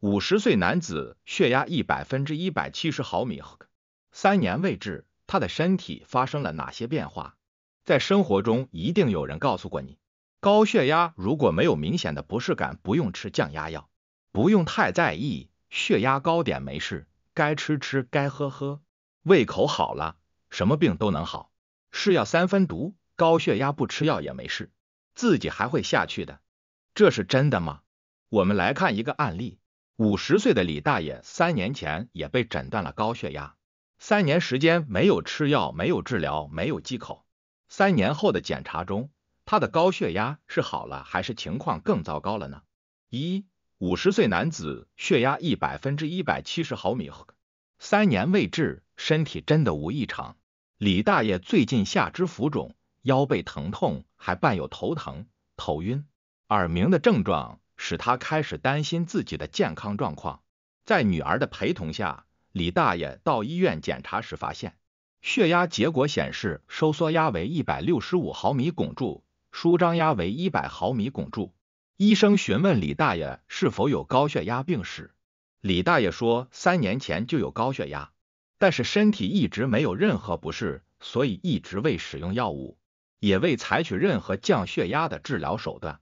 五十岁男子血压一百分之一百七十毫米，三年未治，他的身体发生了哪些变化？在生活中，一定有人告诉过你，高血压如果没有明显的不适感，不用吃降压药，不用太在意，血压高点没事，该吃吃该喝喝，胃口好了，什么病都能好。是药三分毒，高血压不吃药也没事，自己还会下去的，这是真的吗？我们来看一个案例。五十岁的李大爷三年前也被诊断了高血压，三年时间没有吃药、没有治疗、没有忌口。三年后的检查中，他的高血压是好了还是情况更糟糕了呢？一五十岁男子血压一百分之一百七十毫米，三年未治，身体真的无异常。李大爷最近下肢浮肿、腰背疼痛，还伴有头疼、头晕、耳鸣的症状。使他开始担心自己的健康状况。在女儿的陪同下，李大爷到医院检查时发现，血压结果显示收缩压为一百六十五毫米汞柱，舒张压为一百毫米汞柱。医生询问李大爷是否有高血压病史，李大爷说三年前就有高血压，但是身体一直没有任何不适，所以一直未使用药物，也未采取任何降血压的治疗手段。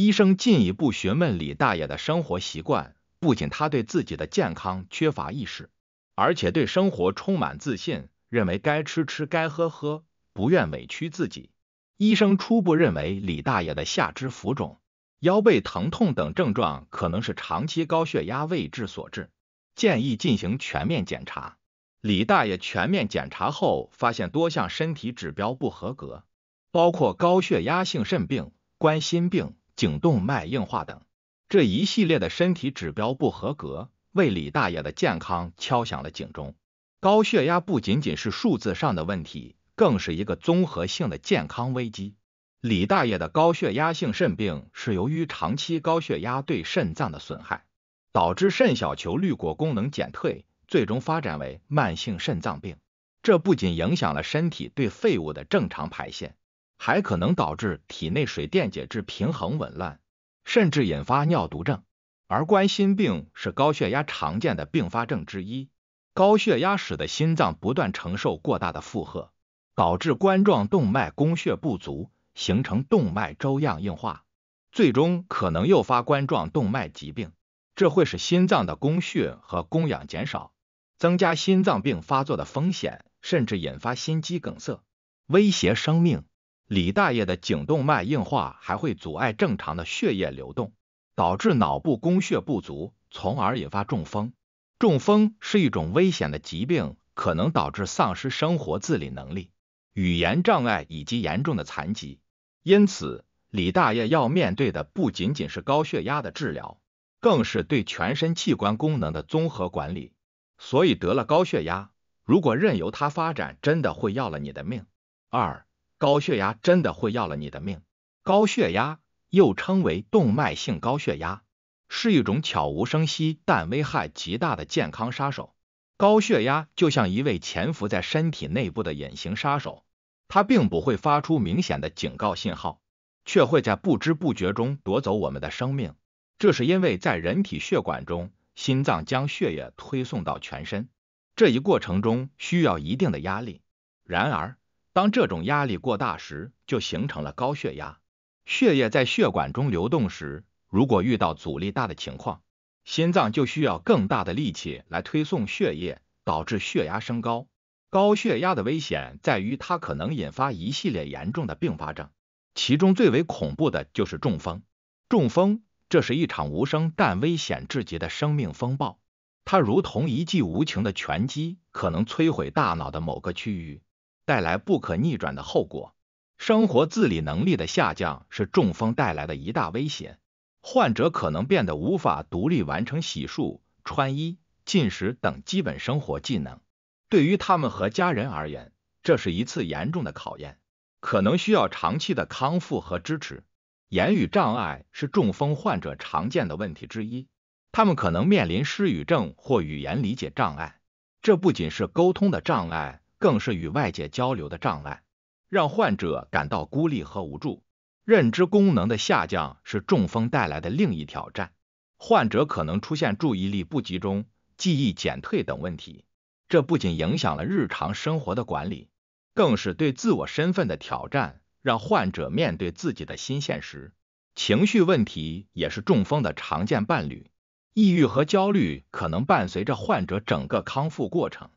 医生进一步询问李大爷的生活习惯，不仅他对自己的健康缺乏意识，而且对生活充满自信，认为该吃吃该喝喝，不愿委屈自己。医生初步认为李大爷的下肢浮肿、腰背疼痛等症状可能是长期高血压位置所致，建议进行全面检查。李大爷全面检查后发现多项身体指标不合格，包括高血压性肾病、冠心病。颈动脉硬化等这一系列的身体指标不合格，为李大爷的健康敲响了警钟。高血压不仅仅是数字上的问题，更是一个综合性的健康危机。李大爷的高血压性肾病是由于长期高血压对肾脏的损害，导致肾小球滤过功能减退，最终发展为慢性肾脏病。这不仅影响了身体对废物的正常排泄。还可能导致体内水电解质平衡紊乱，甚至引发尿毒症。而冠心病是高血压常见的并发症之一。高血压使得心脏不断承受过大的负荷，导致冠状动脉供血不足，形成动脉粥样硬化，最终可能诱发冠状动脉疾病。这会使心脏的供血和供氧减少，增加心脏病发作的风险，甚至引发心肌梗塞，威胁生命。李大爷的颈动脉硬化还会阻碍正常的血液流动，导致脑部供血不足，从而引发中风。中风是一种危险的疾病，可能导致丧失生活自理能力、语言障碍以及严重的残疾。因此，李大爷要面对的不仅仅是高血压的治疗，更是对全身器官功能的综合管理。所以，得了高血压，如果任由它发展，真的会要了你的命。二高血压真的会要了你的命。高血压又称为动脉性高血压，是一种悄无声息但危害极大的健康杀手。高血压就像一位潜伏在身体内部的隐形杀手，它并不会发出明显的警告信号，却会在不知不觉中夺走我们的生命。这是因为在人体血管中，心脏将血液推送到全身这一过程中需要一定的压力，然而。当这种压力过大时，就形成了高血压。血液在血管中流动时，如果遇到阻力大的情况，心脏就需要更大的力气来推送血液，导致血压升高。高血压的危险在于，它可能引发一系列严重的并发症，其中最为恐怖的就是中风。中风，这是一场无声但危险至极的生命风暴。它如同一记无情的拳击，可能摧毁大脑的某个区域。带来不可逆转的后果。生活自理能力的下降是中风带来的一大威胁。患者可能变得无法独立完成洗漱、穿衣、进食等基本生活技能。对于他们和家人而言，这是一次严重的考验，可能需要长期的康复和支持。言语障碍是中风患者常见的问题之一，他们可能面临失语症或语言理解障碍。这不仅是沟通的障碍。更是与外界交流的障碍，让患者感到孤立和无助。认知功能的下降是中风带来的另一挑战，患者可能出现注意力不集中、记忆减退等问题。这不仅影响了日常生活的管理，更是对自我身份的挑战，让患者面对自己的新现实。情绪问题也是中风的常见伴侣，抑郁和焦虑可能伴随着患者整个康复过程。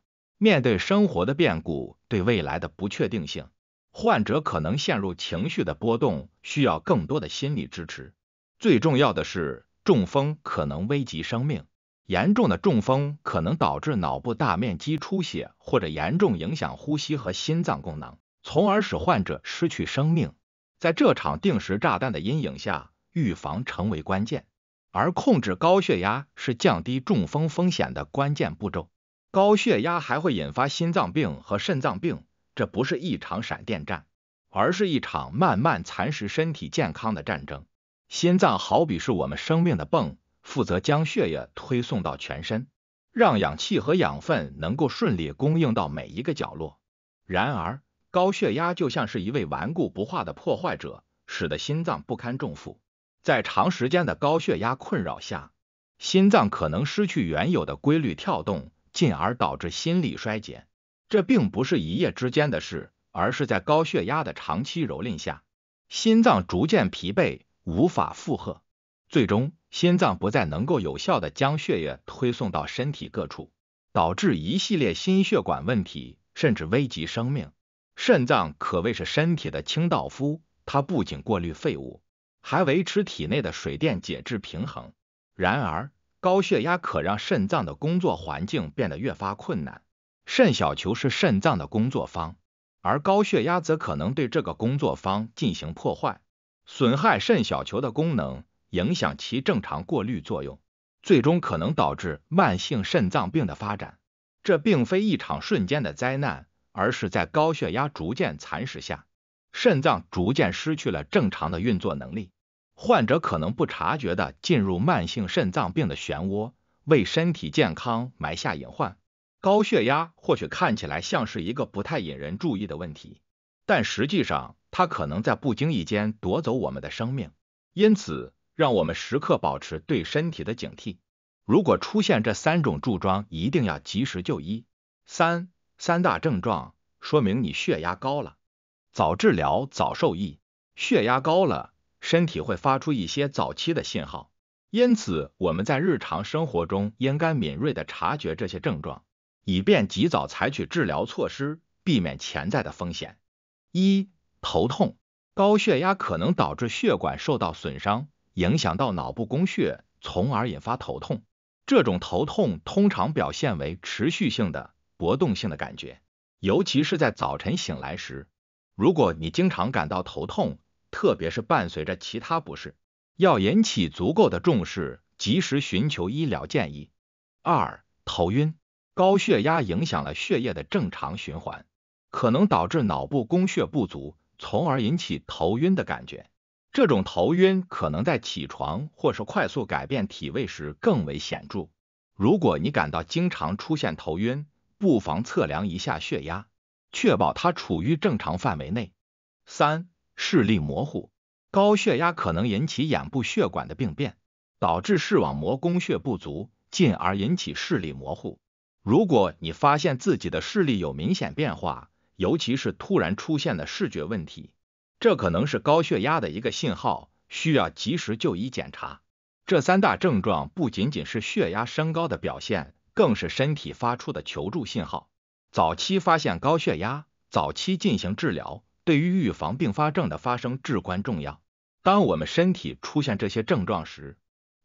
面对生活的变故，对未来的不确定性，患者可能陷入情绪的波动，需要更多的心理支持。最重要的是，中风可能危及生命，严重的中风可能导致脑部大面积出血，或者严重影响呼吸和心脏功能，从而使患者失去生命。在这场定时炸弹的阴影下，预防成为关键，而控制高血压是降低中风风险的关键步骤。高血压还会引发心脏病和肾脏病，这不是一场闪电战，而是一场慢慢蚕食身体健康的战争。心脏好比是我们生命的泵，负责将血液推送到全身，让氧气和养分能够顺利供应到每一个角落。然而，高血压就像是一位顽固不化的破坏者，使得心脏不堪重负。在长时间的高血压困扰下，心脏可能失去原有的规律跳动。进而导致心力衰竭，这并不是一夜之间的事，而是在高血压的长期蹂躏下，心脏逐渐疲惫，无法负荷，最终心脏不再能够有效的将血液推送到身体各处，导致一系列心血管问题，甚至危及生命。肾脏可谓是身体的清道夫，它不仅过滤废物，还维持体内的水电解质平衡。然而，高血压可让肾脏的工作环境变得越发困难。肾小球是肾脏的工作方，而高血压则可能对这个工作方进行破坏，损害肾小球的功能，影响其正常过滤作用，最终可能导致慢性肾脏病的发展。这并非一场瞬间的灾难，而是在高血压逐渐蚕食下，肾脏逐渐失去了正常的运作能力。患者可能不察觉的进入慢性肾脏病的漩涡，为身体健康埋下隐患。高血压或许看起来像是一个不太引人注意的问题，但实际上它可能在不经意间夺走我们的生命。因此，让我们时刻保持对身体的警惕。如果出现这三种症状，一定要及时就医。三三大症状说明你血压高了，早治疗早受益。血压高了。身体会发出一些早期的信号，因此我们在日常生活中应该敏锐地察觉这些症状，以便及早采取治疗措施，避免潜在的风险。一、头痛，高血压可能导致血管受到损伤，影响到脑部供血，从而引发头痛。这种头痛通常表现为持续性的、搏动性的感觉，尤其是在早晨醒来时。如果你经常感到头痛，特别是伴随着其他不适，要引起足够的重视，及时寻求医疗建议。二、头晕，高血压影响了血液的正常循环，可能导致脑部供血不足，从而引起头晕的感觉。这种头晕可能在起床或是快速改变体位时更为显著。如果你感到经常出现头晕，不妨测量一下血压，确保它处于正常范围内。三。视力模糊，高血压可能引起眼部血管的病变，导致视网膜供血不足，进而引起视力模糊。如果你发现自己的视力有明显变化，尤其是突然出现的视觉问题，这可能是高血压的一个信号，需要及时就医检查。这三大症状不仅仅是血压升高的表现，更是身体发出的求助信号。早期发现高血压，早期进行治疗。对于预防并发症的发生至关重要。当我们身体出现这些症状时，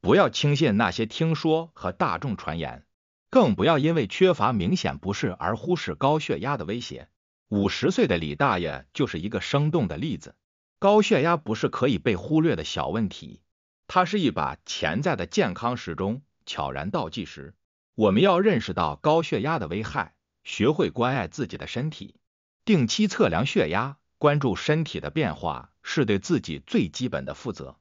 不要轻信那些听说和大众传言，更不要因为缺乏明显不适而忽视高血压的威胁。五十岁的李大爷就是一个生动的例子。高血压不是可以被忽略的小问题，它是一把潜在的健康时钟，悄然倒计时。我们要认识到高血压的危害，学会关爱自己的身体，定期测量血压。关注身体的变化，是对自己最基本的负责。